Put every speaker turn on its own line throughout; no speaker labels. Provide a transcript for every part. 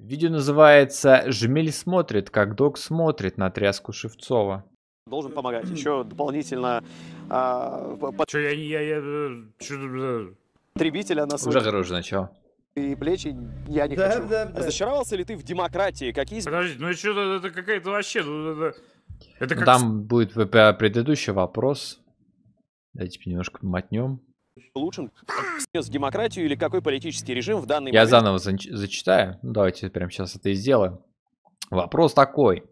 Видео называется «Жмель смотрит, как док смотрит на тряску Шевцова».
Должен помогать. Еще дополнительно... А, под... Че, я, я, я, че... Потребителя на Уже
хорошее начало.
И плечи я не да, хочу. Да, да. Разочаровался ли ты в демократии? Какие... Подожди, ну что, это какая-то вообще... Это,
это как... Там будет э, предыдущий вопрос. Давайте немножко мотнем
лучшим с демократию или какой политический режим в данный Я момент... Я
заново зачитаю. давайте прямо сейчас это и сделаем. Вопрос такой.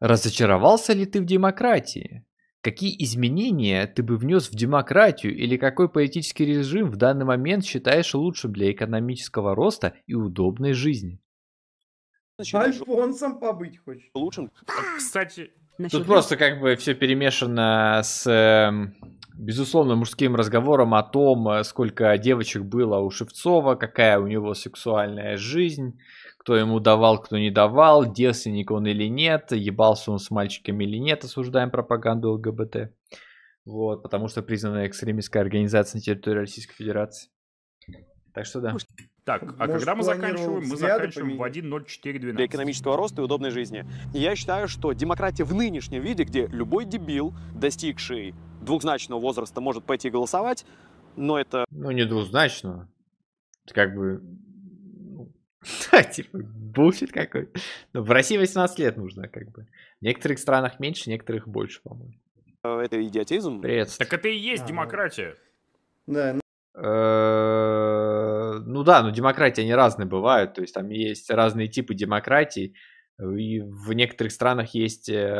Разочаровался ли ты в демократии? Какие изменения ты бы внес в демократию или какой политический режим в данный момент считаешь лучшим для экономического роста и удобной жизни?
Альфонсом побыть хочешь. Лучшим. Кстати, Тут просто
как бы все перемешано с эм, безусловно, мужским разговором о том, э, сколько девочек было у Шевцова, какая у него сексуальная жизнь, кто ему давал, кто не давал, девственник он или нет, ебался он с мальчиками или нет, осуждаем пропаганду ЛГБТ. Вот, потому что признана экстремистская организация на территории Российской Федерации. Так что да. Так, а Может, когда мы заканчиваем? Мы заканчиваем
поменять. в 1.04.12. Для экономического роста и удобной жизни. Я считаю, что демократия в нынешнем виде, где любой дебил, достигший двухзначного возраста может пойти голосовать, но
это... Ну, не двухзначного. Это как бы... Ну, типа, буфит какой. Но в России 18 лет нужно, как бы. В некоторых странах меньше, некоторых больше, по-моему.
Э, это идиотизм? Привет. Так это и есть а, демократия.
Да. Ну. Э, ну да, но демократия не разные бывают. То есть там есть разные типы демократии. И в некоторых странах есть э,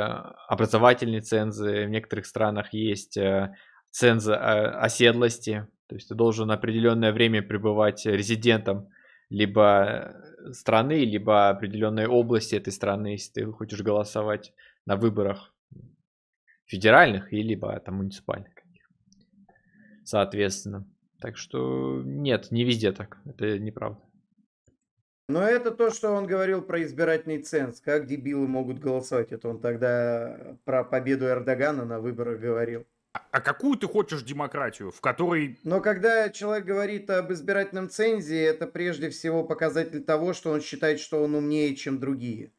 образовательные цензы, в некоторых странах есть э, ценза оседлости. То есть ты должен определенное время пребывать резидентом либо э, страны, либо определенной области этой страны, если ты хочешь голосовать на выборах федеральных и либо там муниципальных соответственно. Так что нет, не везде так, это неправда.
Но это то, что он говорил про избирательный ценз. Как дебилы могут голосовать? Это он тогда про победу Эрдогана на выборах говорил.
А, а какую ты хочешь демократию, в которой... Но
когда человек говорит об избирательном цензе, это прежде всего показатель того, что он считает, что он умнее, чем другие.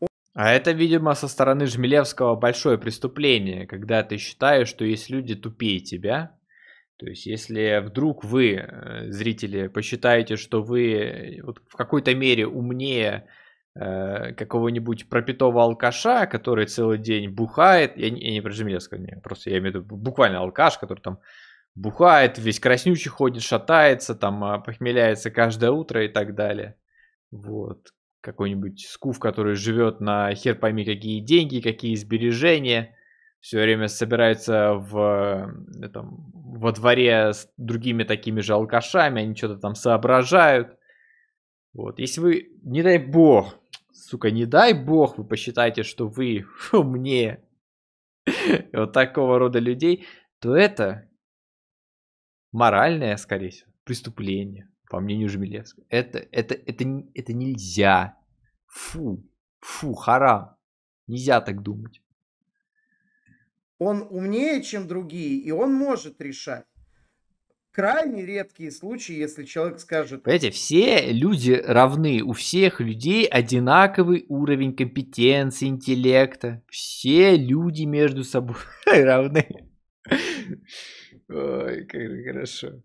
Он... А это, видимо, со стороны Жмелевского большое преступление, когда ты считаешь, что есть люди тупее тебя, то есть, если вдруг вы, э, зрители, посчитаете, что вы э, вот в какой-то мере умнее э, какого-нибудь пропитого алкаша, который целый день бухает, я, я не про Жемелевского, не, просто я имею в виду буквально алкаш, который там бухает, весь краснючий ходит, шатается, там а, похмеляется каждое утро и так далее. Вот. Какой-нибудь скуф, который живет на хер пойми какие деньги, какие сбережения – все время собираются в, этом, во дворе с другими такими же алкашами, они что-то там соображают. Вот, если вы, не дай бог, сука, не дай бог, вы посчитаете, что вы умнее вот такого рода людей, то это моральное, скорее всего, преступление, по мнению Жмелевского. Это, это, это, это нельзя. Фу, фу, харам. Нельзя так думать.
Он умнее, чем другие, и он может решать. Крайне редкие случаи, если человек скажет...
Понимаете, все люди равны, у всех людей одинаковый уровень компетенции, интеллекта. Все люди между собой равны. Ой, как хорошо.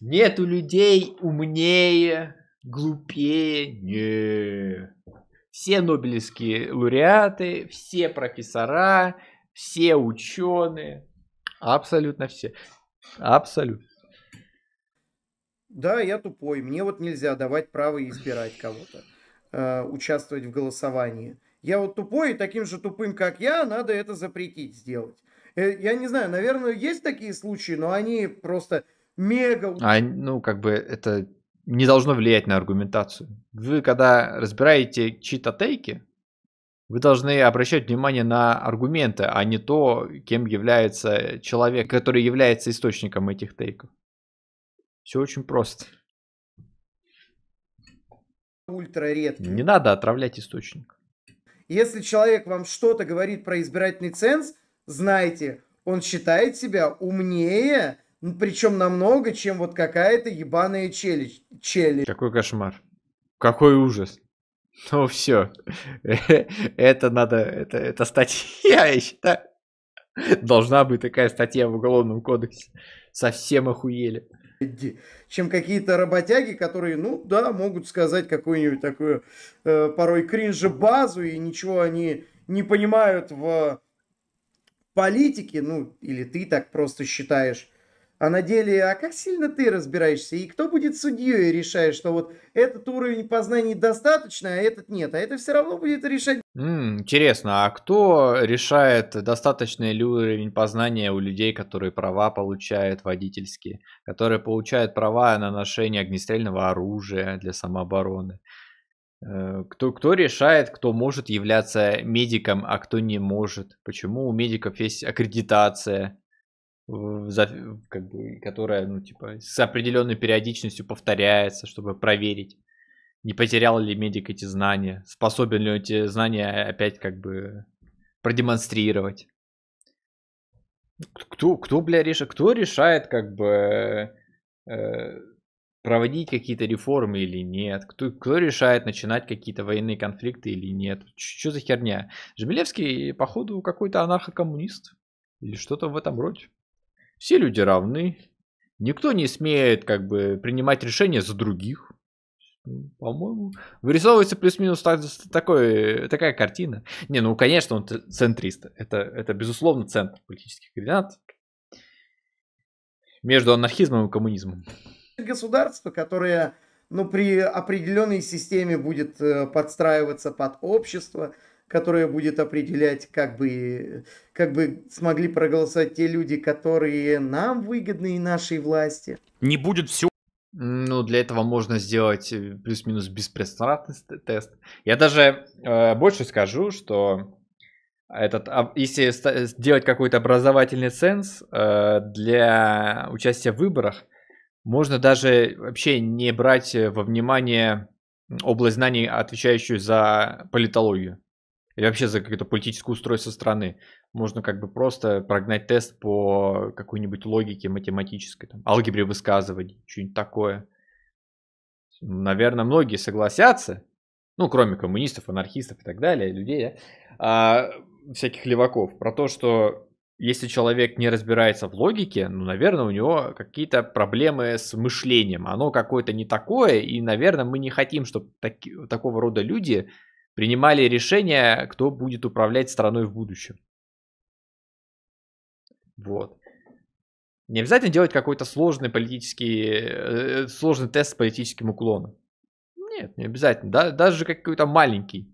Нету людей умнее, глупее. Не. Все нобелевские лауреаты, все профессора, все ученые, абсолютно все, абсолютно.
Да, я тупой. Мне вот нельзя давать право избирать кого-то, э, участвовать в голосовании. Я вот тупой, и таким же тупым, как я, надо это запретить сделать. Э, я не знаю, наверное, есть такие случаи, но они просто мега...
А, ну, как бы это не должно влиять на аргументацию. Вы, когда разбираете чита-тейки, вы должны обращать внимание на аргументы, а не то, кем является человек, который является источником этих тейков. Все очень просто.
Ультра редкий.
Не надо отравлять источник.
Если человек вам что-то говорит про избирательный ценз, знайте, он считает себя умнее, причем намного, чем вот
какая-то ебаная челюсть. челюсть. Какой кошмар. Какой ужас. Ну все, это надо, это, это статья, я считаю. Должна быть такая статья в Уголовном кодексе. Совсем охуели.
Чем какие-то работяги, которые, ну да, могут сказать какую-нибудь такую э, порой кринже базу и ничего они не понимают в политике, ну или ты так просто считаешь. А на деле, а как сильно ты разбираешься? И кто будет судьей и что вот этот уровень познаний достаточно, а этот нет? А это все равно будет решать...
Mm, интересно, а кто решает, достаточный ли уровень познания у людей, которые права получают водительские, которые получают права на ношение огнестрельного оружия для самообороны? Э, кто, кто решает, кто может являться медиком, а кто не может? Почему у медиков есть аккредитация? за, как бы, которая, ну, типа, с определенной периодичностью повторяется, чтобы проверить, не потерял ли медик эти знания, способен ли он эти знания опять, как бы, продемонстрировать. Кто, кто, бля, решает, кто решает, как бы, э, проводить какие-то реформы или нет, кто, кто решает начинать какие-то военные конфликты или нет, что за херня? Жемелевский, походу, какой-то анархокоммунист или что-то в этом роде все люди равны, никто не смеет как бы принимать решения за других. Ну, по-моему, вырисовывается плюс-минус так, такой, такая картина. Не, ну, конечно, он центрист. Это, это безусловно, центр политических координат. Между анархизмом и коммунизмом.
Государство, которое ну, при определенной системе будет э, подстраиваться под общество, которая будет определять, как бы, как бы смогли проголосовать те люди, которые нам выгодны и нашей власти.
Не
будет все ну, для этого можно сделать э, плюс-минус беспрецедентный тест. Я даже э, больше скажу, что этот, а, если сделать какой-то образовательный ценз э, для участия в выборах, можно даже вообще не брать во внимание область знаний, отвечающую за политологию и вообще за какое-то политическое устройство страны. Можно как бы просто прогнать тест по какой-нибудь логике математической, там, алгебре высказывать что-нибудь такое. Наверное, многие согласятся, ну, кроме коммунистов, анархистов и так далее, людей, а, всяких леваков, про то, что если человек не разбирается в логике, ну, наверное, у него какие-то проблемы с мышлением. Оно какое-то не такое, и, наверное, мы не хотим, чтобы таки, такого рода люди принимали решения, кто будет управлять страной в будущем. Вот. Не обязательно делать какой-то сложный политический, э, сложный тест с политическим уклоном. Нет, не обязательно. Да, даже какой-то маленький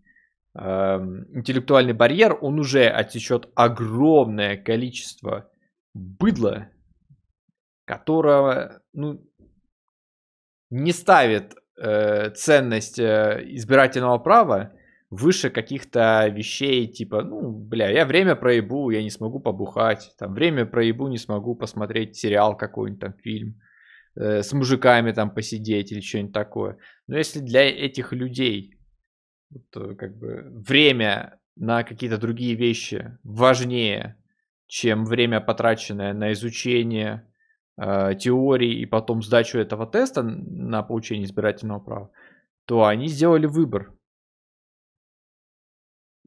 э, интеллектуальный барьер, он уже отсечет огромное количество быдла, которого ну, не ставит э, ценность э, избирательного права выше каких-то вещей, типа, ну, бля, я время проебу, я не смогу побухать, там, время проебу, не смогу посмотреть сериал какой-нибудь, там, фильм, э, с мужиками там посидеть или что-нибудь такое. Но если для этих людей, вот, э, как бы, время на какие-то другие вещи важнее, чем время, потраченное на изучение э, теории и потом сдачу этого теста на получение избирательного права, то они сделали выбор.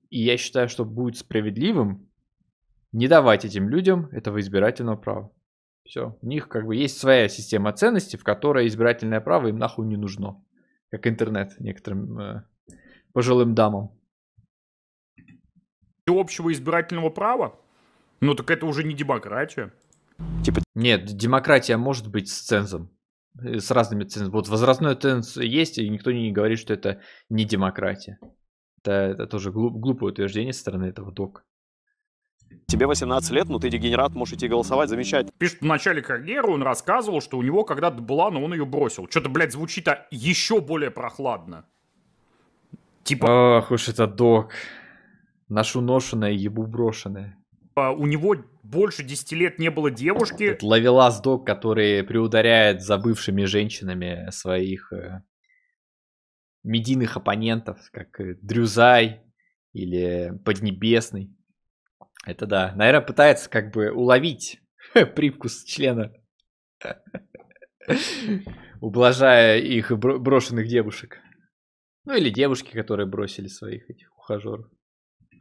И я считаю, что будет справедливым не давать этим людям этого избирательного права. Все. У них как бы есть своя система ценностей, в которой избирательное право им нахуй не нужно. Как интернет некоторым э, пожилым дамам.
Общего избирательного права? Ну так это уже не демократия.
Типа... Нет, демократия может быть с цензом. Э, с разными цензами. Вот возрастной ценз есть, и никто не говорит, что это не демократия. Да, это тоже глуп, глупое утверждение со стороны этого Док.
Тебе 18 лет, но ты дегенерат, можешь идти голосовать, замечать. Пишет в начале карьеры, он рассказывал, что у него когда-то была, но он ее бросил. Что-то, блядь, звучит-то а еще более прохладно.
Типа... Ох уж это док. Нашу ношеное, ебу брошенное.
А, у него больше 10 лет не было девушки. Это ловелас док, который приударяет
забывшими женщинами своих э, медийных оппонентов, как э, Дрюзай или Поднебесный. Это да. Наверное, пытается как бы уловить привкус члена, ублажая их брошенных девушек. Ну или девушки, которые
бросили своих этих ухажеров.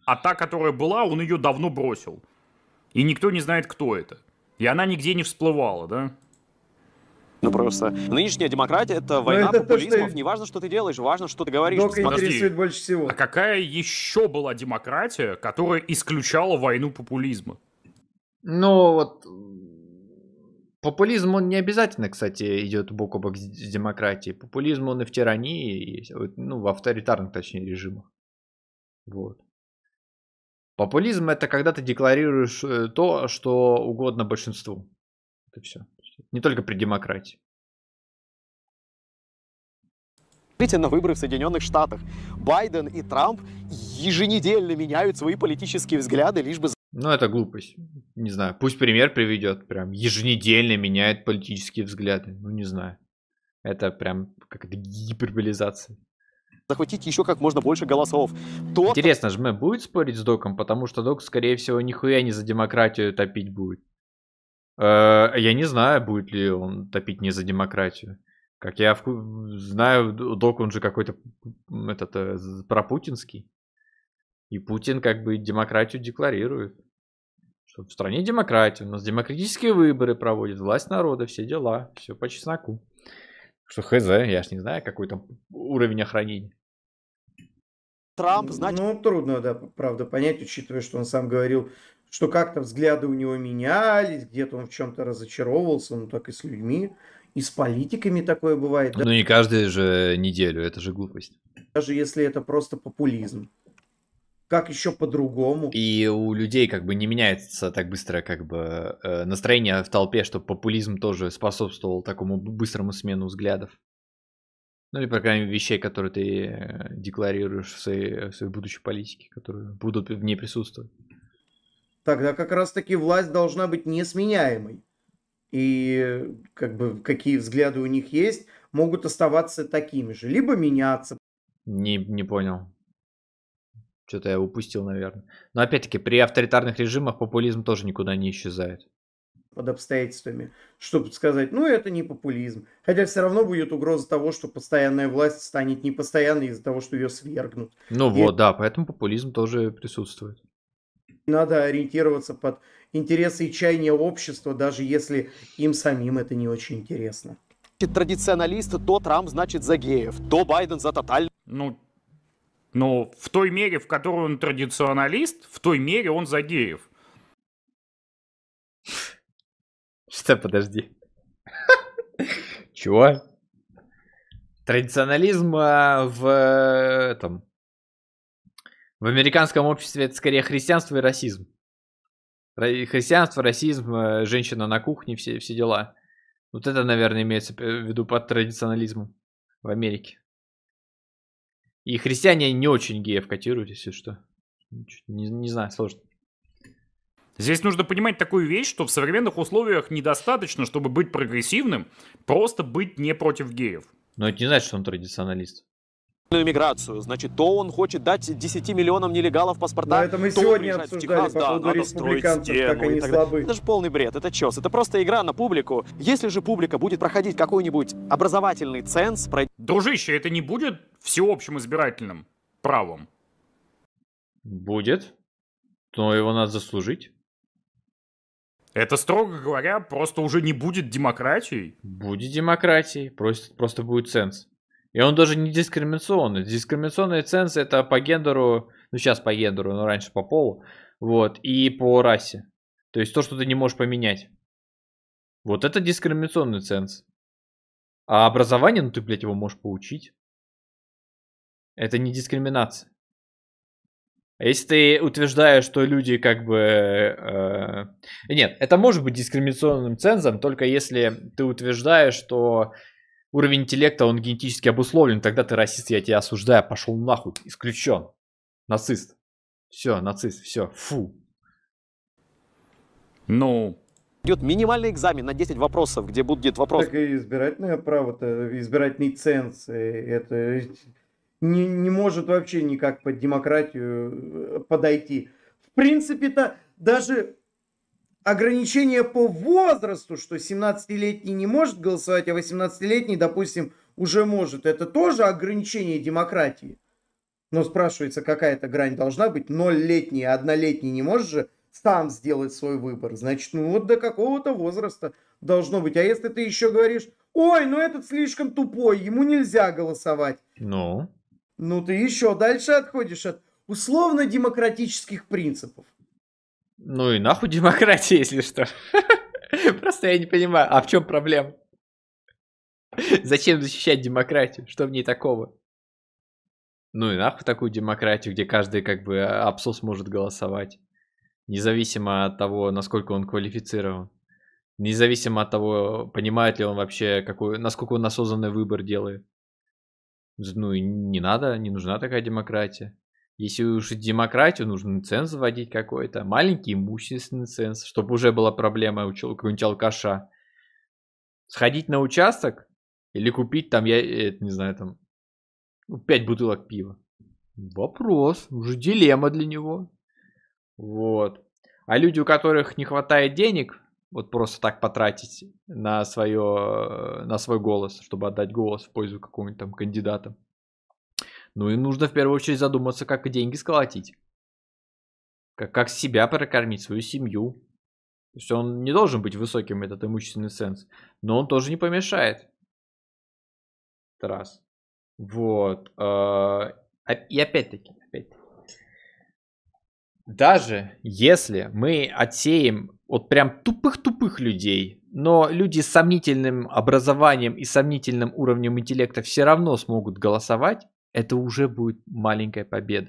А та, которая была, он ее давно бросил. И никто не знает, кто это. И она нигде не всплывала, да? Ну просто нынешняя демократия это ну, война это популизмов. То, что...
Не важно, что ты делаешь, важно, что ты говоришь. Дока Подожди, интересует
больше всего. А какая еще была демократия, которая исключала войну популизма? Ну вот популизм он не обязательно, кстати,
идет бок о бок с демократией. Популизм он и в тирании, есть, ну в авторитарных, точнее, режимах. Вот. Популизм это когда ты декларируешь э, то, что угодно большинству. Это все не только при демократии. Смотрите на выборы в Соединенных Штатах. Байден
и Трамп еженедельно меняют свои политические взгляды, лишь бы...
Ну, это глупость. Не знаю. Пусть пример приведет. Прям еженедельно меняет политические взгляды. Ну, не знаю. Это прям какая-то гиперболизация. Захватить еще как можно больше голосов. То... Интересно, Жме будет спорить с Доком, потому что Док, скорее всего, нихуя не за демократию топить будет. Э, я не знаю, будет ли он топить не за демократию. Как я знаю, док, он же какой-то этот, э, пропутинский. И Путин как бы демократию декларирует. Что в стране демократия, у нас демократические выборы проводят, власть народа, все дела, все по чесноку. Что хз, я ж не знаю, какой там уровень охранения.
Трамп, ну, значит... Ну, трудно, да, правда, понять, учитывая, что он сам говорил, что как-то взгляды у него менялись, где-то он в чем-то разочаровывался, ну так и с людьми, и с политиками такое бывает. Да? Ну не
каждую же неделю, это же глупость.
Даже если это просто популизм.
Как еще по-другому? И у людей как бы не меняется так быстро как бы э, настроение в толпе, что популизм тоже способствовал такому быстрому смену взглядов. Ну или, по крайней мере, вещей, которые ты э, декларируешь в своей, э, в своей будущей политике, которые будут в ней присутствовать
тогда как раз-таки власть должна быть несменяемой. И как бы какие взгляды у них есть, могут оставаться такими же, либо меняться.
Не, не понял. Что-то я упустил, наверное. Но опять-таки, при авторитарных режимах популизм тоже никуда не исчезает.
Под обстоятельствами. Чтобы сказать, ну это не популизм. Хотя все равно будет угроза того, что постоянная власть станет непостоянной из-за того, что ее свергнут.
Ну И... вот, да, поэтому популизм тоже присутствует
надо ориентироваться под интересы и чаяния общества, даже если им самим это не очень интересно.
Традиционалист, то Трамп значит за геев, то Байден за тотальный... Ну, но в той мере, в которой он традиционалист, в той мере он за геев.
Что, подожди. Чего? Традиционализм а, в э, этом в американском обществе это скорее христианство и расизм. Христианство, расизм, э, женщина на кухне, все, все дела. Вот это, наверное, имеется в виду под традиционализмом в Америке. И христиане не
очень геев котируют, если что. Не, не знаю, сложно. Здесь нужно понимать такую вещь, что в современных условиях недостаточно, чтобы быть прогрессивным, просто быть не против геев. Но это не значит, что он традиционалист
миграцию. Значит, то он хочет дать 10 миллионам нелегалов паспорта. Но это мы то сегодня обсуждали Техас, по поводу да, надо республиканцев, стену, как они слабы. Это же полный бред, это чес, это просто игра на публику. Если же публика будет проходить какой-нибудь
образовательный ценз... Пройд... Дружище, это не будет всеобщим избирательным правом? Будет, но его надо заслужить. Это, строго говоря, просто уже не будет демократией? Будет демократией, просто, просто будет ценз. И он даже не дискриминационный. Дискриминационные цензы
это по гендеру, ну сейчас по гендеру, но раньше по полу, вот, и по расе. То есть то, что ты не можешь поменять. Вот это дискриминационный ценз. А образование, ну ты, блядь, его можешь получить. Это не дискриминация. А если ты утверждаешь, что люди как бы... Э, нет, это может быть дискриминационным цензом, только если ты утверждаешь, что Уровень интеллекта, он генетически обусловлен. Тогда ты расист, я тебя осуждаю. Пошел нахуй. Исключен. Нацист. Все, нацист, все. Фу.
Ну, идет минимальный экзамен на 10 вопросов, где будет вопрос. Так
и избирательное право-то, избирательный ценз, э, это не, не может вообще никак под демократию э, подойти. В принципе-то даже ограничение по возрасту, что 17-летний не может голосовать, а 18-летний, допустим, уже может. Это тоже ограничение демократии. Но спрашивается, какая эта грань должна быть. Ноль-летний, однолетний не может же сам сделать свой выбор. Значит, ну вот до какого-то возраста должно быть. А если ты еще говоришь, ой, ну этот слишком тупой, ему нельзя голосовать. Ну? Ну ты еще дальше отходишь от условно-демократических принципов.
Ну и нахуй демократия, если что. Просто я не понимаю, а в чем проблема? Зачем защищать демократию? Что в ней такого? Ну и нахуй такую демократию, где каждый как бы а, абсус может голосовать. Независимо от того, насколько он квалифицирован. Независимо от того, понимает ли он вообще, какой, насколько он осознанный выбор делает. Ну и не надо, не нужна такая демократия. Если уж демократию, нужно ценз вводить какой-то. Маленький имущественный ценз, чтобы уже была проблема у какого-нибудь алкаша. Сходить на участок или купить там, я э, это не знаю, там, ну, 5 бутылок пива. Вопрос, уже дилемма для него. Вот. А люди, у которых не хватает денег, вот просто так потратить на, свое, э, на свой голос, чтобы отдать голос в пользу какого нибудь там кандидата, ну и нужно в первую очередь задуматься, как деньги сколотить. Как, как себя прокормить, свою семью. То есть он не должен быть высоким, этот имущественный сенс, Но он тоже не помешает. Это раз. Вот. Э, а, и опять-таки, опять-таки. Даже если мы отсеем вот прям тупых-тупых людей, но люди с сомнительным образованием и сомнительным уровнем интеллекта все равно смогут голосовать, это уже будет маленькая победа.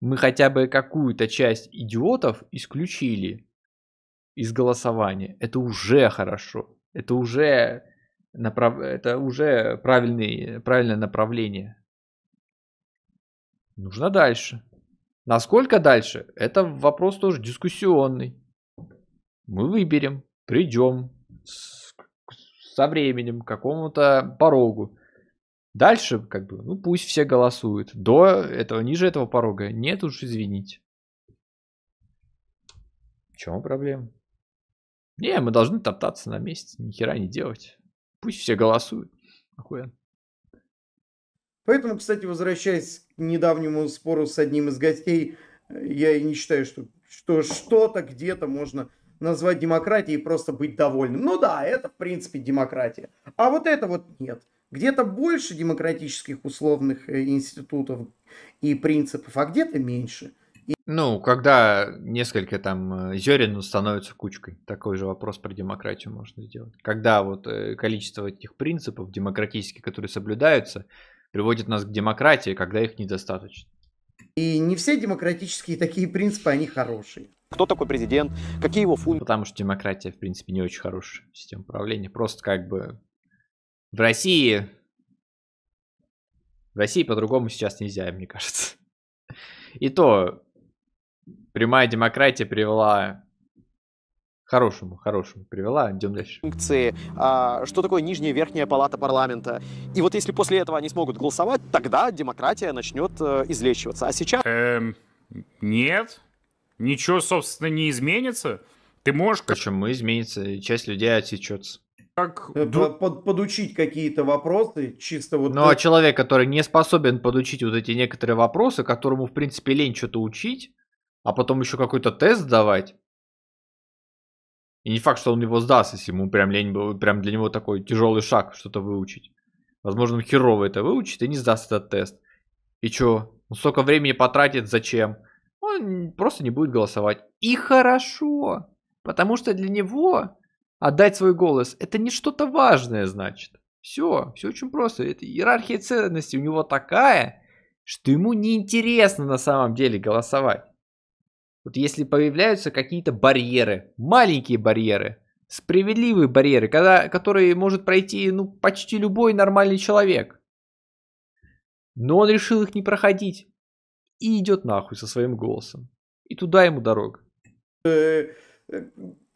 Мы хотя бы какую-то часть идиотов исключили из голосования. Это уже хорошо. Это уже, направ... это уже правильный... правильное направление. Нужно дальше. Насколько дальше? Это вопрос тоже дискуссионный. Мы выберем, придем с... со временем к какому-то порогу. Дальше, как бы, ну пусть все голосуют. До этого, ниже этого порога нет уж, извините. В чем проблема? Не, мы должны топтаться на месте, ни хера не делать. Пусть все голосуют.
Охуенно. Поэтому, кстати, возвращаясь к недавнему спору с одним из гостей, я и не считаю, что, что что-то где-то можно назвать демократией и просто быть довольным. Ну да, это в принципе демократия. А вот это вот нет. Где-то больше демократических условных э, институтов и принципов, а где-то меньше.
И... Ну, когда несколько там э, зерен становятся кучкой, такой же вопрос про демократию можно сделать. Когда вот э, количество этих принципов демократических, которые соблюдаются, приводит нас к демократии, когда их недостаточно.
И не все демократические такие принципы, они хорошие.
Кто такой президент, какие его функции. Потому что демократия, в принципе, не очень хорошая система правления. Просто как бы в России... В России по-другому сейчас нельзя, мне кажется. И то, прямая демократия привела хорошему, хорошему привела. Идем дальше. Функции, а, что такое нижняя и верхняя
палата парламента. И вот если после этого они смогут голосовать, тогда демократия начнет э,
излечиваться. А сейчас... Эм, нет. Ничего, собственно, не изменится. Ты можешь... Почему изменится? Часть людей отсечется как... Э, под, подучить
какие-то вопросы, чисто вот... Ну, а
человек, который не способен подучить вот эти некоторые вопросы, которому, в принципе, лень что-то учить, а потом еще какой-то тест давать, и не факт, что он его сдаст, если ему прям лень был прям для него такой тяжелый шаг что-то выучить. Возможно, он херово это выучит и не сдаст этот тест. И чё? Он столько времени потратит, зачем? Он просто не будет голосовать. И хорошо, потому что для него Отдать свой голос – это не что-то важное, значит. Все, все очень просто. Это иерархия ценностей у него такая, что ему неинтересно на самом деле голосовать. Вот если появляются какие-то барьеры, маленькие барьеры, справедливые барьеры, когда, которые может пройти ну, почти любой нормальный человек. Но он решил их не проходить и идет нахуй со своим голосом. И туда ему дорога. Э, э,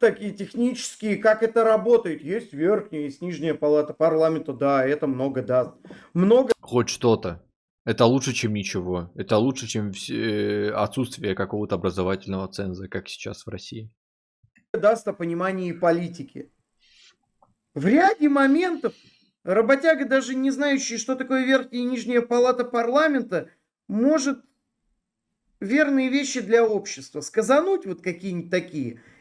такие технические, как это работает. Есть верхняя, есть нижняя палата парламента, да, это много даст. Много...
Хоть что-то. Это лучше, чем ничего. Это лучше, чем э, отсутствие какого-то образовательного ценза, как сейчас в России.
Даст о понимании политики. В ряде моментов работяга, даже не знающий, что такое верхняя и нижняя палата парламента, может верные вещи для общества сказануть вот какие-нибудь такие –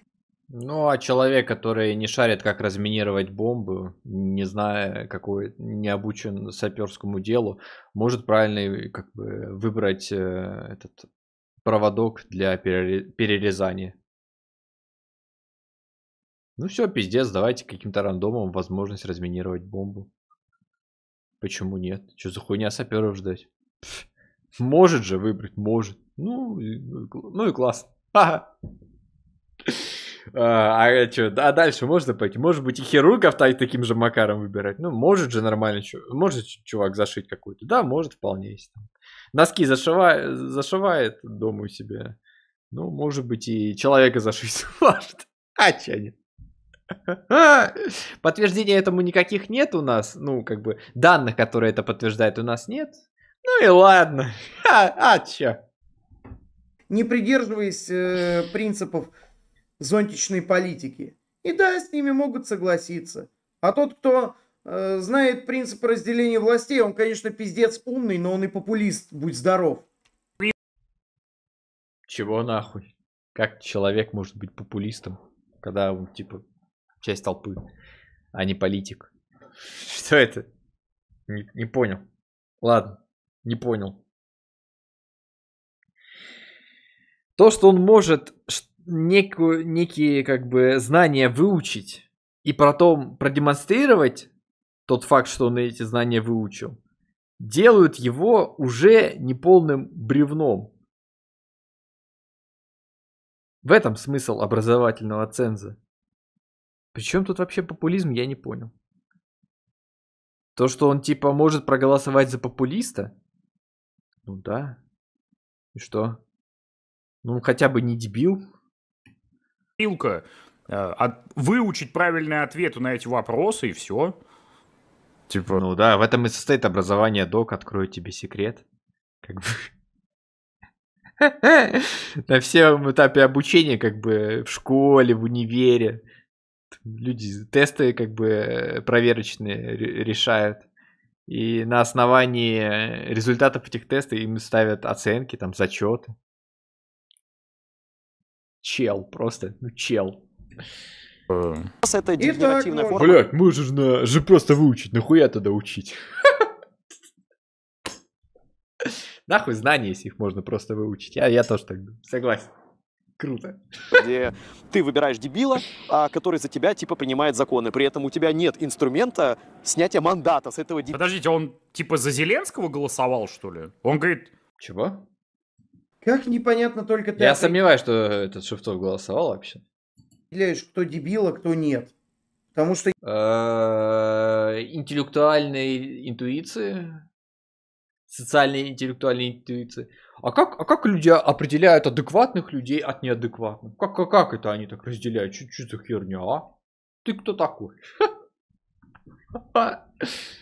ну, а человек, который не шарит, как разминировать бомбу, не зная, какой, не обучен саперскому делу, может правильно как бы, выбрать э, этот проводок для перерезания. Ну все, пиздец, давайте каким-то рандомом возможность разминировать бомбу. Почему нет? Что за хуйня саперов ждать? Пфф, может же выбрать, может. Ну, ну, ну и класс. Ха-ха. А, а, чё, а дальше можно пойти? Может быть, и хирургов так, таким же макаром выбирать? Ну, может же нормально, может чувак зашить какую-то? Да, может, вполне. есть. Носки зашивает, зашивает дома у себя. Ну, может быть, и человека зашить может. А тянет. Подтверждения этому никаких нет у нас. Ну, как бы, данных, которые это подтверждают, у нас нет. Ну и ладно. А, а чё? Не придерживаясь э, принципов
зонтичной политики. И да, с ними могут согласиться. А тот, кто э, знает принцип разделения властей, он, конечно, пиздец умный, но он и популист, будь здоров.
Чего нахуй? Как человек может быть популистом, когда он, типа, часть толпы, а не политик? Что это? Не, не понял. Ладно, не понял. То, что он может некую, некие как бы знания выучить и потом продемонстрировать тот факт, что он эти знания выучил, делают его уже неполным бревном. В этом смысл образовательного ценза. Причем тут вообще популизм, я не понял. То, что он типа может проголосовать за популиста? Ну да.
И что? Ну хотя бы не дебил. Опилка. Э, выучить правильные ответы на эти вопросы и все. Типа... Ну да, в этом и состоит образование, док, открою тебе секрет. Как бы...
На всем этапе обучения, как бы в школе, в универе, люди тесты как бы проверочные решают. И на основании результатов этих тестов им ставят оценки, там, зачеты. Чел, просто, ну чел. Э. Это дегенеративная форма. Блять, же на... же просто выучить, нахуя тогда учить? Нахуй знания, если их можно просто выучить. Я, я тоже так согласен. Круто. Где ты выбираешь
дебила, а который за тебя типа принимает законы. При этом у тебя нет инструмента снятия
мандата с этого дебила. Подождите, он типа за Зеленского голосовал, что ли? Он говорит... Чего? Как непонятно только ты. Я
сомневаюсь, что этот Шевцов голосовал вообще. Определяешь, кто дебил, а кто нет. Потому что... Э, интеллектуальные интуиции. Социальные интеллектуальные интуиции. А как, а как люди определяют адекватных людей от неадекватных? Как, как, как это они так разделяют? Чуть-чуть за херня, а? Ты кто такой?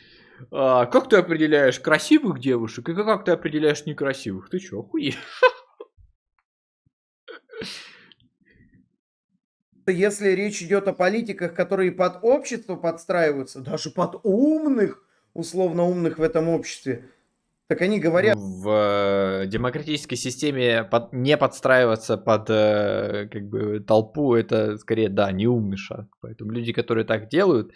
А, как ты определяешь красивых девушек и как ты определяешь некрасивых? Ты чё, охуел?
Если речь идет о политиках, которые под общество подстраиваются, даже под умных, условно умных в этом обществе, так они говорят...
В э, демократической системе под, не подстраиваться под э, как бы, толпу, это скорее, да, неумный шаг. Поэтому люди, которые так делают,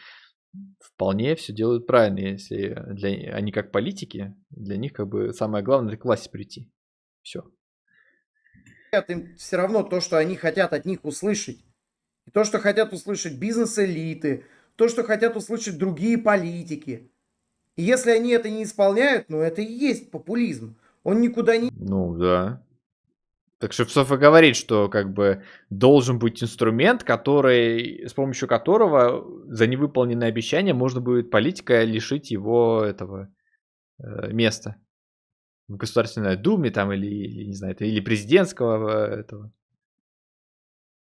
вполне все делают правильно, если для, они как политики, для них как бы самое главное это классе прийти. Все.
Им все равно то, что они хотят от них услышать. то, что хотят услышать бизнес-элиты, то, что хотят услышать другие политики. И если они это не исполняют, ну это и есть популизм. Он никуда не...
Ну да. Так Шевцов и говорит, что как бы должен быть инструмент, который, с помощью которого за невыполненное обещание можно будет политика лишить его этого э, места в Государственной Думе там или, или не знаю, или президентского э, этого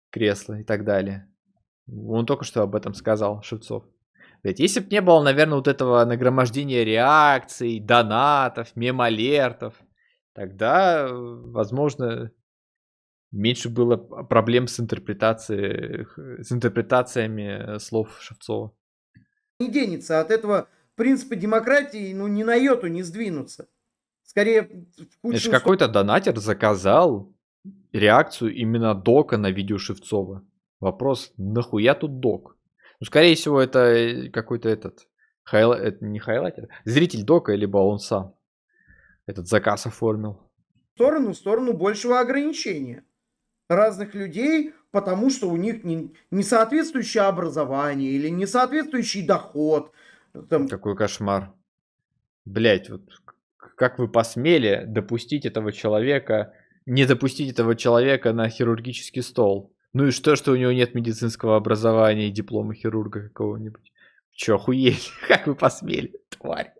кресла и так далее. Он только что об этом сказал, Шевцов. Блять, если бы не было, наверное, вот этого нагромождения реакций, донатов, мемолертов, тогда, э, возможно, меньше было проблем с интерпретацией, с интерпретациями э, слов Шевцова.
Не денется от этого принципа демократии, ну, ни на йоту не сдвинуться. Скорее, Это же какой-то
донатер заказал реакцию именно Дока на видео Шевцова. Вопрос, нахуя тут Док? Ну, скорее всего, это э, какой-то этот, Хайл, это не хайлайтер, зритель Дока, либо он сам этот заказ оформил.
В сторону, в сторону большего ограничения разных людей, потому что у них не, не соответствующее образование или не соответствующий доход. Там... Какой
кошмар. Блять, вот как вы посмели допустить этого человека, не допустить этого человека на хирургический стол? Ну и что, что у него нет медицинского образования и диплома хирурга какого-нибудь? Че, охуели? Как вы посмели, тварь?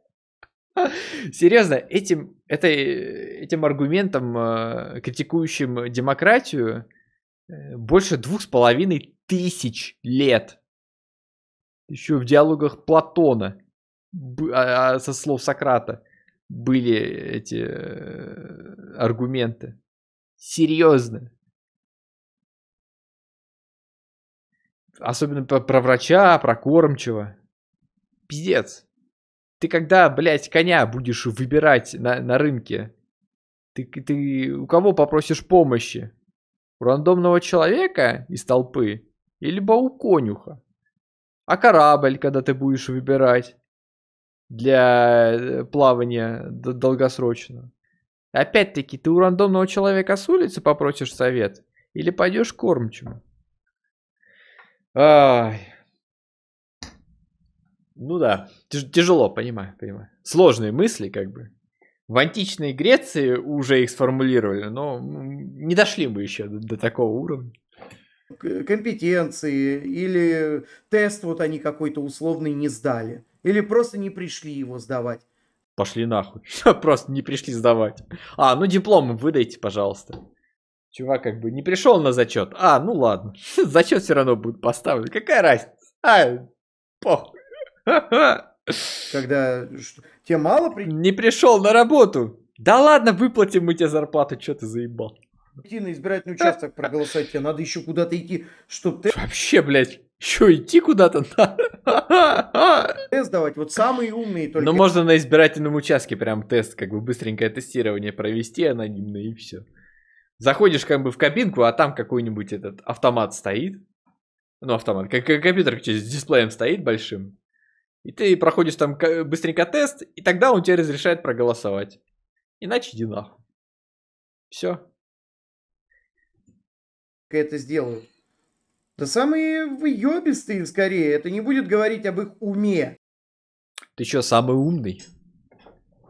Серьезно, этим, это, этим аргументом, э, критикующим демократию, э, больше двух с половиной тысяч лет. Еще в диалогах Платона, а, а, со слов Сократа, были эти э, аргументы. Серьезно. Особенно про, про врача, про кормчего. Пиздец. Ты когда, блядь, коня будешь выбирать на, на рынке? Ты, ты у кого попросишь помощи? У рандомного человека из толпы? Или у конюха? А корабль, когда ты будешь выбирать для э, плавания долгосрочно? Опять-таки, ты у рандомного человека с улицы попросишь совет? Или пойдешь кормчему? Ай, ну да, тяжело, понимаю, понимаю. Сложные мысли, как бы. В античной Греции уже их сформулировали, но не дошли мы еще до, до такого уровня.
Компетенции или тест вот они какой-то условный не сдали. Или просто не
пришли его сдавать. Пошли нахуй. Просто не пришли сдавать. А, ну диплом выдайте, пожалуйста. Чувак как бы не пришел на зачет. А, ну ладно. Зачет все равно будет поставлен. Какая разница? А, пох. Когда тебе мало при... Не пришел на работу. Да ладно, выплатим мы тебе
зарплату, что ты заебал. Идти на избирательный участок проголосовать, тебе надо еще куда-то идти, чтобы ты...
Вообще, блядь, еще идти куда-то
надо? Тест давать, вот самые умные только... Ну, можно на
избирательном участке прям тест, как бы быстренькое тестирование провести анонимно и все. Заходишь как бы в кабинку, а там какой-нибудь этот автомат стоит. Ну, автомат, как компьютер через дисплеем стоит большим. И ты проходишь там быстренько тест, и тогда он тебе разрешает проголосовать. Иначе иди нахуй. Все.
Это сделают. Да самые выебистые скорее. Это не будет говорить об их уме.
Ты что самый умный?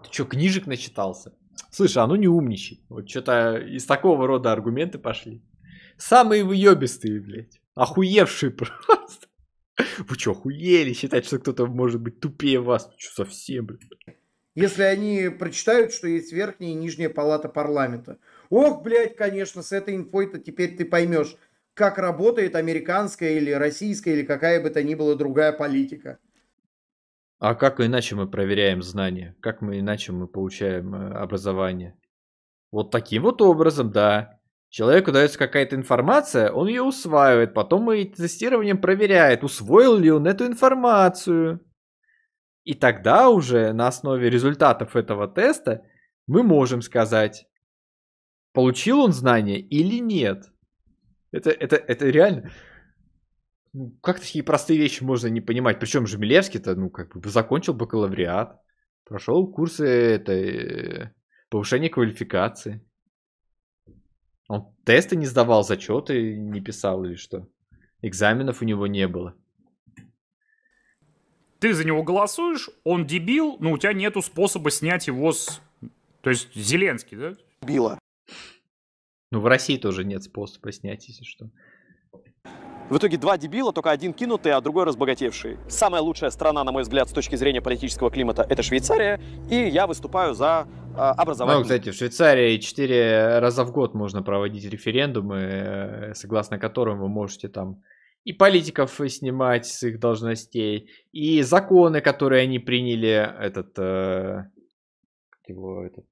Ты что книжек начитался? Слушай, а ну не умничай. Вот что-то из такого рода аргументы пошли. Самые выебистые, блядь. Охуевшие просто. Вы что, охуели считать, что кто-то может быть тупее вас?
что, совсем, блин? Если они прочитают, что есть верхняя и нижняя палата парламента. Ох, блядь, конечно, с этой инфой-то теперь ты поймешь, как работает американская или российская или какая бы то ни была другая политика.
А как иначе мы проверяем знания? Как мы иначе мы получаем э, образование? Вот таким вот образом, да. Человеку дается какая-то информация, он ее усваивает, потом и тестированием проверяет, усвоил ли он эту информацию. И тогда уже на основе результатов этого теста мы можем сказать, получил он знания или нет. Это, это, это реально... Ну, как такие простые вещи можно не понимать? Причем же Жемелевский-то, ну, как бы закончил бакалавриат, прошел курсы это, э, повышения квалификации. Он тесты не сдавал, зачеты не писал или что?
Экзаменов у него не было. Ты за него голосуешь, он дебил, но у тебя нету способа снять его с... То есть Зеленский, да? Била. Ну, в России тоже нет способа снять, если что. В
итоге два дебила, только один кинутый, а другой разбогатевший. Самая лучшая страна, на мой взгляд, с точки зрения политического климата, это Швейцария, и я выступаю за а, образование. Ну, кстати,
в Швейцарии четыре раза в год можно проводить референдумы, э, согласно которым вы можете там и политиков снимать с их должностей, и законы, которые они приняли, этот, э, его, этот,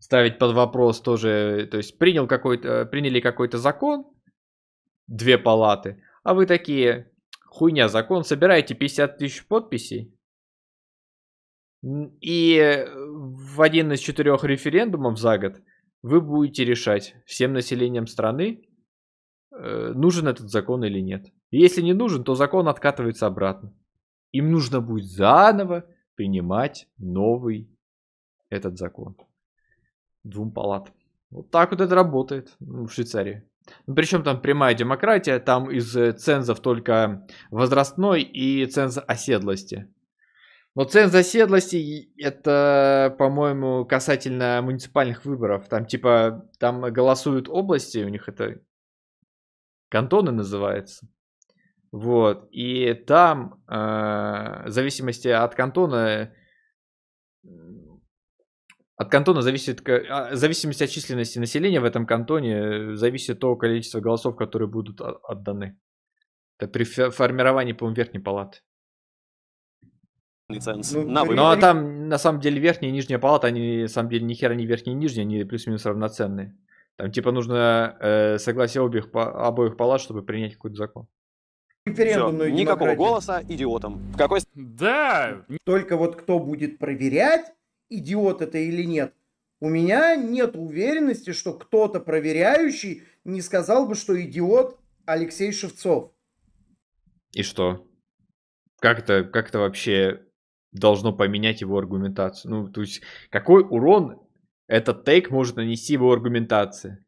ставить под вопрос тоже, то есть принял какой-то, приняли какой-то закон, две палаты. А вы такие, хуйня, закон, собираете 50 тысяч подписей. И э, в один из четырех референдумов за год вы будете решать всем населением страны, э, нужен этот закон или нет. И если не нужен, то закон откатывается обратно. Им нужно будет заново принимать новый этот закон. Двум палат. Вот так вот это работает ну, в Швейцарии. Ну, Причем там прямая демократия, там из э, цензов только возрастной и ценз оседлости. Но ценз оседлости это, по-моему, касательно муниципальных выборов. Там типа, там голосуют области, у них это кантоны называется. Вот. И там, э, в зависимости от кантона, от кантона зависит, в а, зависимости от численности населения в этом кантоне э, зависит то количество голосов, которые будут отданы. Это при формировании, по-моему, верхней палаты. Лицензии. Ну, на ну а там на самом деле верхняя и нижняя палата, они на самом деле ни хера не верхняя и нижняя, они плюс-минус равноценные. Там типа нужно э, согласие обеих, обоих палат, чтобы принять какой-то закон. никакого голоса
идиотом. В какой...
Да!
Только вот кто будет проверять, идиот это или нет, у меня нет уверенности, что кто-то проверяющий не сказал бы, что идиот Алексей Шевцов.
И что? Как это, как это вообще должно поменять его аргументацию? Ну, то есть, какой урон этот тейк может нанести его аргументации?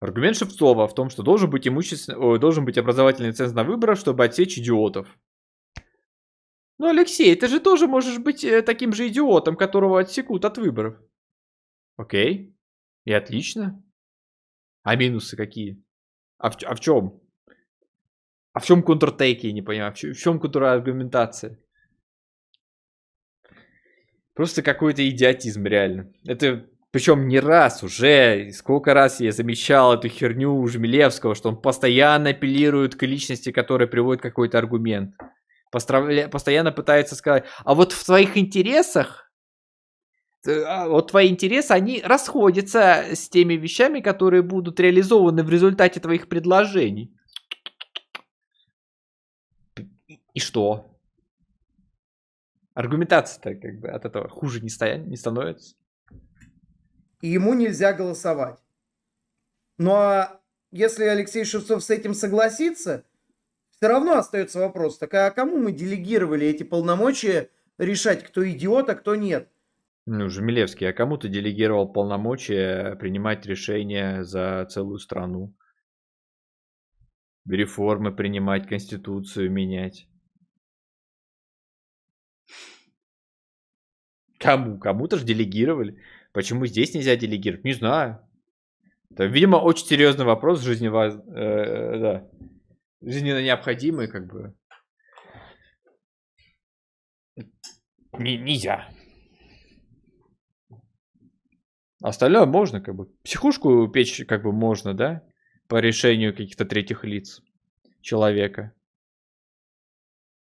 Аргумент Шевцова в том, что должен быть имущественный, О, должен быть образовательный ценз на выборах, чтобы отсечь идиотов. Ну, Алексей, ты же тоже можешь быть э, таким же идиотом, которого отсекут от выборов. Окей. И отлично. А минусы какие? А в, а в чем? А в чем контртейки, я не понимаю. А в чем, в чем контраргументация? Просто какой-то идиотизм, реально. Это причем не раз уже, сколько раз я замечал эту херню у Жмелевского, что он постоянно апеллирует к личности, которая приводит какой-то аргумент постоянно пытается сказать, а вот в твоих интересах, э, а, вот твои интересы, они расходятся с теми вещами, которые будут реализованы в результате твоих предложений. И что? Аргументация-то как бы от этого хуже не, стоя... не становится. И ему нельзя
голосовать. Ну а если Алексей Шевцов с этим согласится, все равно остается вопрос, так а кому мы делегировали эти полномочия решать, кто идиот, а кто нет?
Ну, Жемилевский, а кому ты делегировал полномочия принимать решения за целую страну? Реформы принимать, конституцию менять? Кому? Кому-то же делегировали. Почему здесь нельзя делегировать? Не знаю. Это, видимо, очень серьезный вопрос жизнево... Э, э, да жизненно необходимые, как бы.
Не, нельзя.
Остальное можно, как бы. Психушку печь, как бы, можно, да? По решению каких-то третьих лиц человека.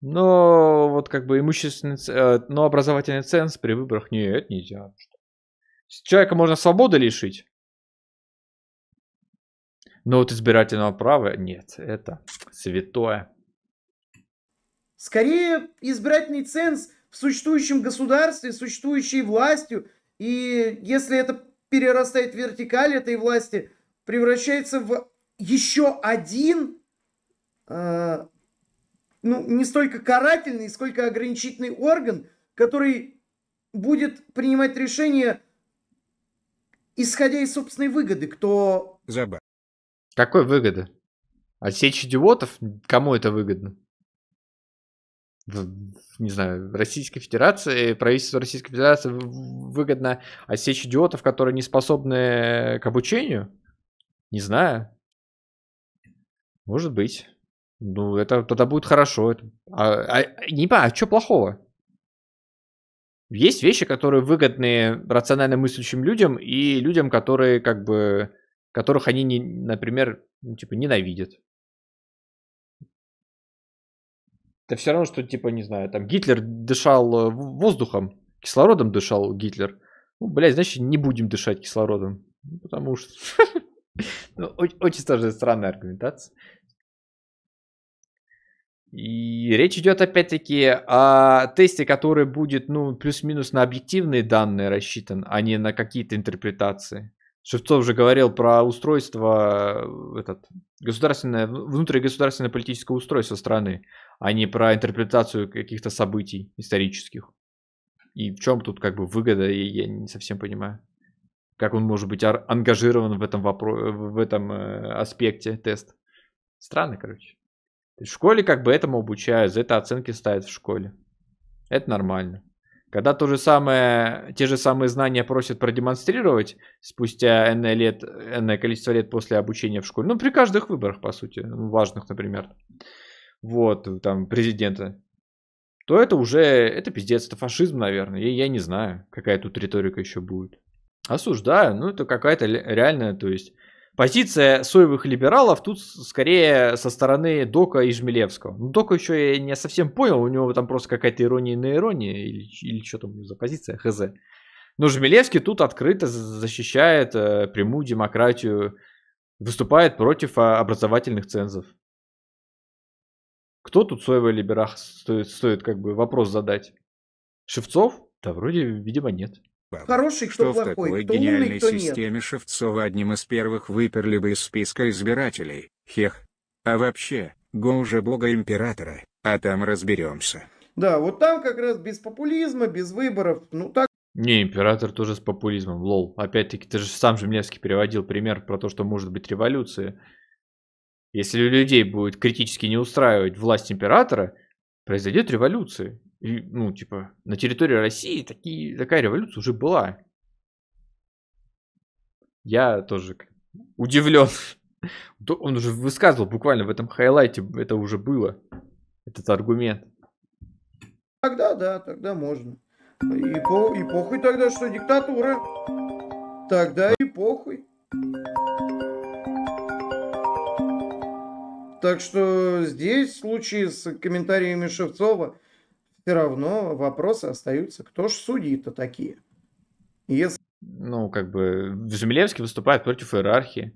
Но вот как бы имущественный, э, но образовательный ценз при выборах нет, нельзя. Человека можно свободы лишить, но вот избирательного права нет, это святое.
Скорее, избирательный ценз в существующем государстве, существующей властью, и если это перерастает в вертикаль этой власти, превращается в еще один, э, ну, не столько карательный, сколько ограничительный орган, который будет принимать решение, исходя из собственной выгоды, кто
какой выгоды? Отсечь идиотов? Кому это выгодно? не знаю, Российской Федерации, правительству Российской Федерации выгодно отсечь идиотов, которые не способны к обучению? Не знаю. Может быть. Ну, это тогда будет хорошо. А, а, не понимаю, а что плохого? Есть вещи, которые выгодны рационально мыслящим людям и людям, которые как бы которых они, не, например, ну, типа, ненавидят. Это все равно, что, типа, не знаю, там Гитлер дышал э, воздухом, кислородом дышал Гитлер. Ну, блядь, значит, не будем дышать кислородом. Ну, потому что... Ну, очень тоже странная аргументация. И речь идет опять-таки о тесте, который будет, ну, плюс-минус на объективные данные рассчитан, а не на какие-то интерпретации. Шевцов уже говорил про устройство, э, этот, государственное, внутригосударственное политическое устройство страны, а не про интерпретацию каких-то событий исторических. И в чем тут как бы выгода, я не совсем понимаю. Как он может быть ангажирован в этом, вопро- в этом э, аспекте тест. Странно, короче. В школе как бы этому обучают, за это оценки ставят в школе. Это нормально. Когда то же самое, те же самые знания просят продемонстрировать спустя n лет, n количество лет после обучения в школе, ну, при каждых выборах, по сути, ну, важных, например, вот, там, президента, то это уже, это пиздец, это фашизм, наверное, и я не знаю, какая тут риторика еще будет. Осуждаю, ну, это какая-то реальная, то есть, Позиция соевых либералов тут скорее со стороны Дока и Жмелевского. Ну, Дока еще я не совсем понял, у него там просто какая-то ирония на иронии, или, или что там за позиция, хз. Но Жмелевский тут открыто защищает э, прямую демократию, выступает против а, образовательных цензов. Кто тут соевый либерах стоит, стоит как бы вопрос задать. Шевцов? Да вроде, видимо, нет. Хороший, кто что плохой, в такой кто гениальной умный, кто системе нет. Шевцова одним из первых выперли бы из списка избирателей, хех. А вообще, го уже бога императора, а там разберемся.
Да, вот там как раз без популизма, без выборов, ну так.
Не, император тоже с популизмом, лол. Опять-таки, ты же сам Жемлевский переводил пример про то, что может быть революция. Если людей будет критически не устраивать власть императора, произойдет революция. И, ну, типа, на территории России такие, такая революция уже была. Я тоже удивлен. Он уже высказывал буквально в этом хайлайте, это уже было, этот аргумент.
Тогда да, тогда можно. И, по, и похуй тогда, что диктатура. Тогда и похуй. Так что здесь в случае с комментариями Шевцова все равно вопросы остаются. Кто ж судьи-то такие?
Если... Ну, как бы, Жемелевский выступает против иерархии.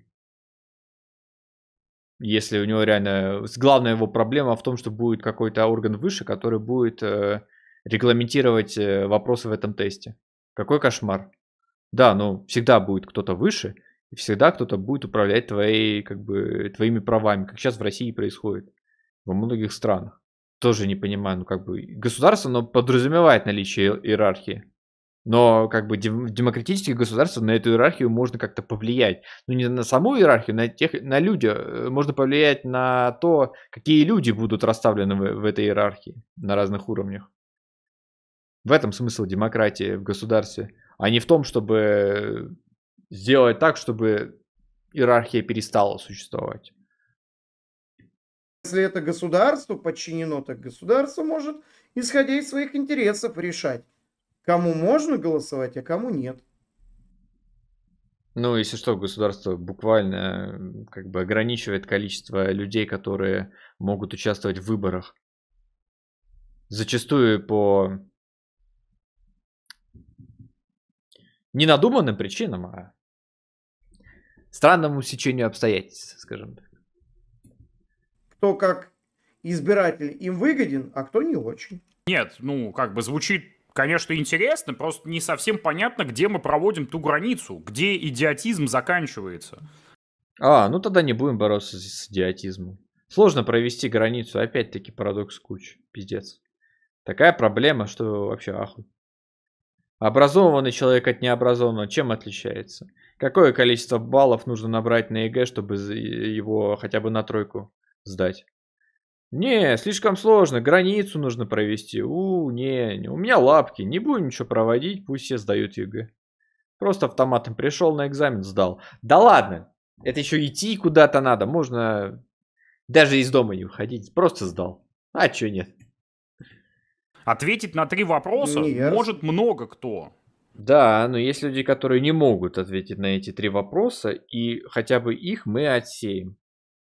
Если у него реально... Главная его проблема в том, что будет какой-то орган выше, который будет э, регламентировать э, вопросы в этом тесте. Какой кошмар. Да, ну, всегда будет кто-то выше, и всегда кто-то будет управлять твоей, как бы, твоими правами, как сейчас в России происходит, во многих странах. Тоже не понимаю, ну как бы государство, но подразумевает наличие иерархии. Но как бы в демократических государствах на эту иерархию можно как-то повлиять. Ну не на саму иерархию, на, тех, на люди. Э, можно повлиять на то, какие люди будут расставлены в, в этой иерархии на разных уровнях. В этом смысл демократии в государстве. А не в том, чтобы сделать так, чтобы иерархия перестала существовать.
Если это государство подчинено, так государство может, исходя из своих интересов, решать, кому можно голосовать, а кому нет.
Ну, если что, государство буквально как бы ограничивает количество людей, которые могут участвовать в выборах. Зачастую по ненадуманным причинам, а странному сечению обстоятельств, скажем так. Кто
как избиратель им выгоден, а кто не очень.
Нет, ну, как бы звучит, конечно, интересно, просто не совсем понятно, где мы проводим ту границу, где идиотизм заканчивается. А, ну тогда не будем бороться с идиотизмом. Сложно
провести границу, опять-таки парадокс куч, пиздец. Такая проблема, что вообще ахуй. Образованный человек от необразованного чем отличается? Какое количество баллов нужно набрать на ЕГЭ, чтобы его хотя бы на тройку сдать? Не, слишком сложно, границу нужно провести. У, не, не, у меня лапки, не будем ничего проводить, пусть все сдают ЕГЭ. Просто автоматом пришел на экзамен, сдал. Да ладно, это еще идти куда-то надо, можно даже из дома не выходить, просто сдал. А чё нет? Ответить на три вопроса Нет. может
много кто.
Да, но есть люди, которые не могут ответить на эти три вопроса, и хотя бы их мы отсеем.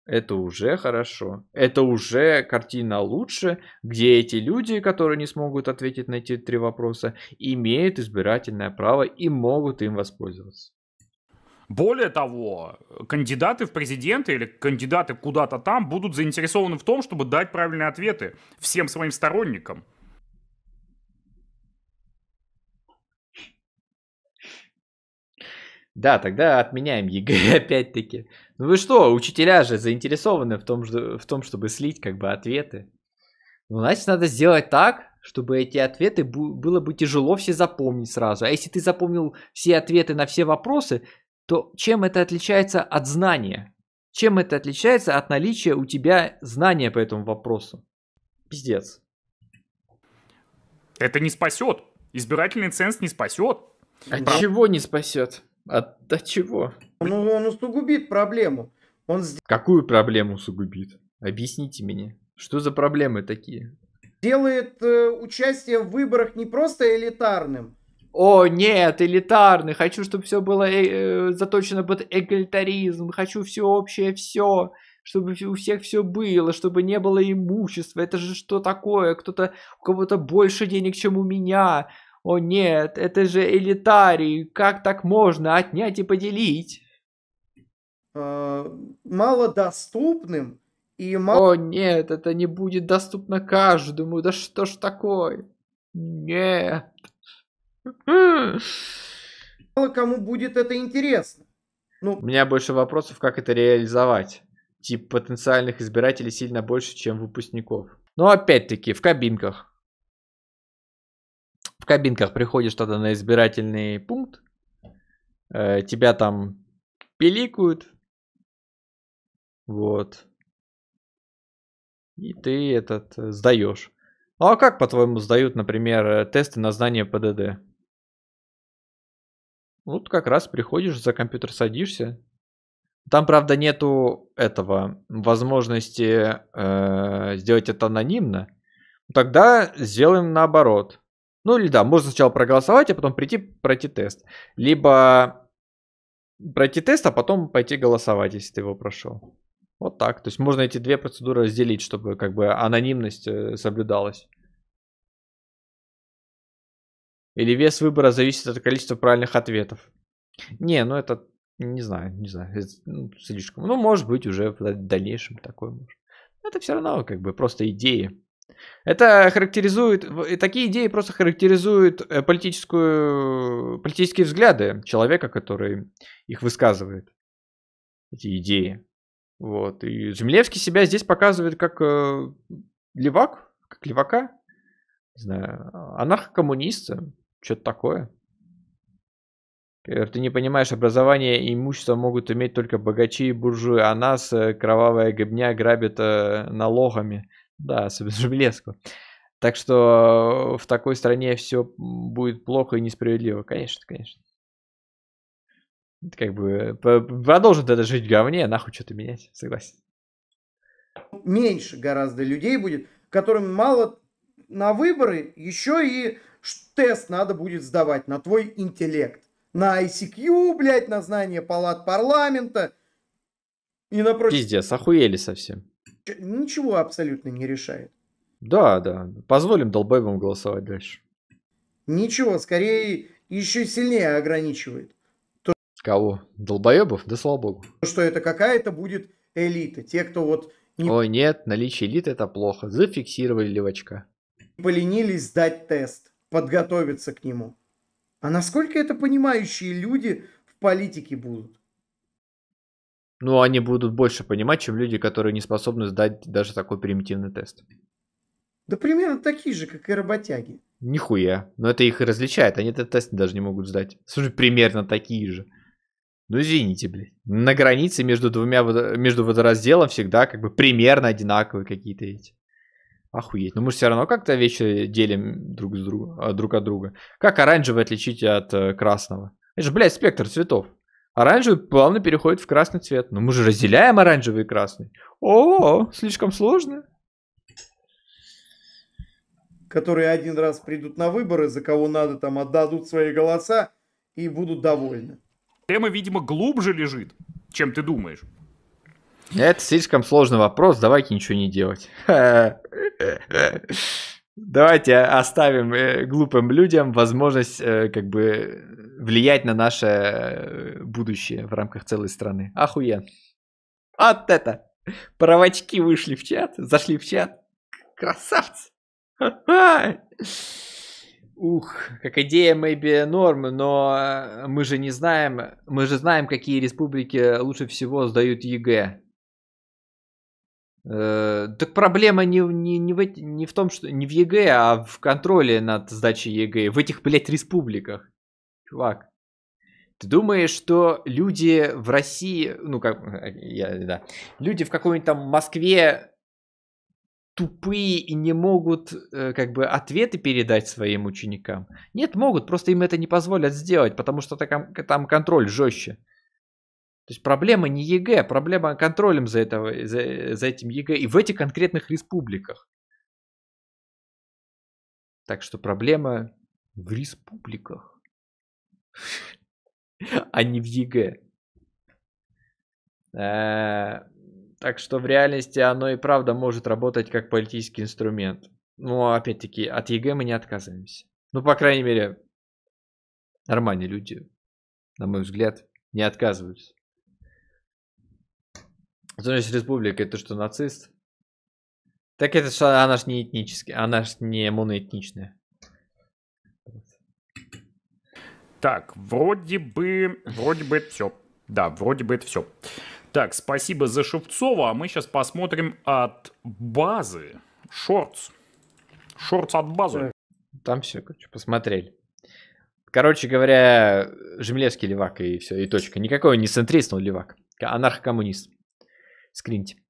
Это уже хорошо. Это уже картина лучше, где эти люди, которые не смогут ответить на эти три вопроса, имеют избирательное право и могут им воспользоваться.
Более того, кандидаты в президенты или кандидаты куда-то там будут заинтересованы в том, чтобы дать правильные ответы всем своим сторонникам. Да, тогда
отменяем ЕГЭ опять-таки. Ну вы что, учителя же заинтересованы в том, в том, чтобы слить как бы ответы. Ну, значит, надо сделать так, чтобы эти ответы было бы тяжело все запомнить сразу. А если ты запомнил все ответы на все вопросы, то чем это отличается от знания? Чем это отличается от наличия у тебя знания
по этому вопросу? Пиздец. Это не спасет. Избирательный ценз не спасет. А Прав... чего не спасет? От, а до чего? Ну, он усугубит проблему.
Он... Какую проблему усугубит? Объясните мне. Что за проблемы такие?
Делает э, участие в выборах не просто элитарным.
О, нет, элитарный. Хочу, чтобы все было э, э, заточено под эгалитаризм. Хочу все общее, все чтобы у всех все было, чтобы не было имущества. Это же что такое? Кто-то у кого-то больше денег, чем у меня. О нет, это же элитарий, как так можно отнять и поделить?
А, малодоступным и мало... О
нет, это не будет доступно каждому, да что ж такое? Нет. Мало кому будет это интересно. Ну... У меня больше вопросов, как это реализовать. Тип потенциальных избирателей сильно больше, чем выпускников. Но «Ну, опять-таки, в кабинках кабинках приходишь тогда на избирательный пункт, э, тебя там пиликают, вот, и ты этот э, сдаешь. Ну, а как, по-твоему, сдают, например, э, тесты на знание ПДД? Ну, вот как раз приходишь, за компьютер садишься. Там, правда, нету этого возможности э, сделать это анонимно. Тогда сделаем наоборот. Ну или да, можно сначала проголосовать, а потом прийти пройти тест. Либо пройти тест, а потом пойти голосовать, если ты его прошел. Вот так. То есть можно эти две процедуры разделить, чтобы как бы анонимность э, соблюдалась. Или вес выбора зависит от количества правильных ответов. Не, ну это не знаю, не знаю, ну, слишком. Ну, может быть, уже в дальнейшем такое может. Это все равно как бы просто идеи. Это характеризует, такие идеи просто характеризуют э, политическую, политические взгляды человека, который их высказывает, эти идеи. Вот. И Землевский себя здесь показывает как э, левак, как левака, не знаю, а, анархокоммуниста, что-то такое. Э, ты не понимаешь, образование и имущество могут иметь только богачи и буржуи, а нас э, кровавая гобня грабит налогами. Да, особенно железку. Так что в такой стране все будет плохо и несправедливо. Конечно, конечно. Это как бы э, продолжит это жить в говне, нахуй что-то менять, согласен. Меньше
гораздо людей будет, которым мало на выборы, еще и тест надо будет сдавать на твой интеллект. На ICQ, блядь, на знание палат парламента
и на прочее. Пиздец, охуели совсем
ничего абсолютно не решает.
Да, да. Позволим долбоевым голосовать дальше.
Ничего, скорее еще сильнее ограничивает. То, Кого? Долбоебов? Да слава богу. Что это какая-то будет элита. Те, кто вот...
Не... Ой, нет, наличие элиты это плохо. Зафиксировали левочка.
Поленились сдать тест, подготовиться к нему. А насколько это понимающие люди в политике будут?
Ну, они будут больше понимать, чем люди, которые не способны сдать даже такой примитивный тест.
Да примерно такие же, как и работяги.
Нихуя. Но это их и различает. Они этот тест даже не могут сдать. Слушай, примерно такие же. Ну, извините, блядь. На границе между двумя между водоразделом всегда как бы примерно одинаковые какие-то эти. Охуеть. Но ну, мы же все равно как-то вещи делим друг, с друг, а, друг от друга. Как оранжевый отличить от э, красного? Это же, блядь, спектр цветов. Оранжевый плавно переходит в красный цвет. Но мы же разделяем оранжевый и красный. О, слишком
сложно. Которые один раз придут на выборы, за кого надо, там отдадут свои голоса и будут довольны.
Тема, видимо, глубже лежит, чем ты думаешь.
Это слишком сложный вопрос, давайте ничего не делать. Давайте оставим э, глупым людям возможность э, как бы влиять на наше э, будущее в рамках целой страны. Охуенно. Вот это! Проводки вышли в чат, зашли в чат. Красавцы! Ух, как идея maybe норм, но э, мы же не знаем, мы же знаем, какие республики лучше всего сдают ЕГЭ. Э, так проблема не, не, не, в, не в том, что не в ЕГЭ, а в контроле над сдачей ЕГЭ в этих, блядь, республиках чувак, ты думаешь, что люди в России, ну как, я, да, люди в какой-нибудь там Москве тупые и не могут э, как бы ответы передать своим ученикам? Нет, могут, просто им это не позволят сделать, потому что там, там контроль жестче. То есть проблема не ЕГЭ, проблема контролем за, этого, э, за, за этим ЕГЭ и в этих конкретных республиках. Так что проблема в республиках. а не в ЕГЭ. Э, так что в реальности оно и правда может работать как политический инструмент. Но ну, а опять-таки от ЕГЭ мы не отказываемся. Ну, по крайней мере, нормальные люди, на мой взгляд, не отказываются. Значит, республика это что, нацист? Так это что, она же не этническая, она же не моноэтничная.
Так, вроде бы, вроде бы это все. Да, вроде бы это все. Так, спасибо за Шевцова, а мы сейчас посмотрим от базы. Шортс. Шортс от базы. Э, там все, короче,
посмотрели. Короче говоря, Жемлевский левак и все, и точка. Никакой не центрист, он левак. Анархокоммунист. Скриньте.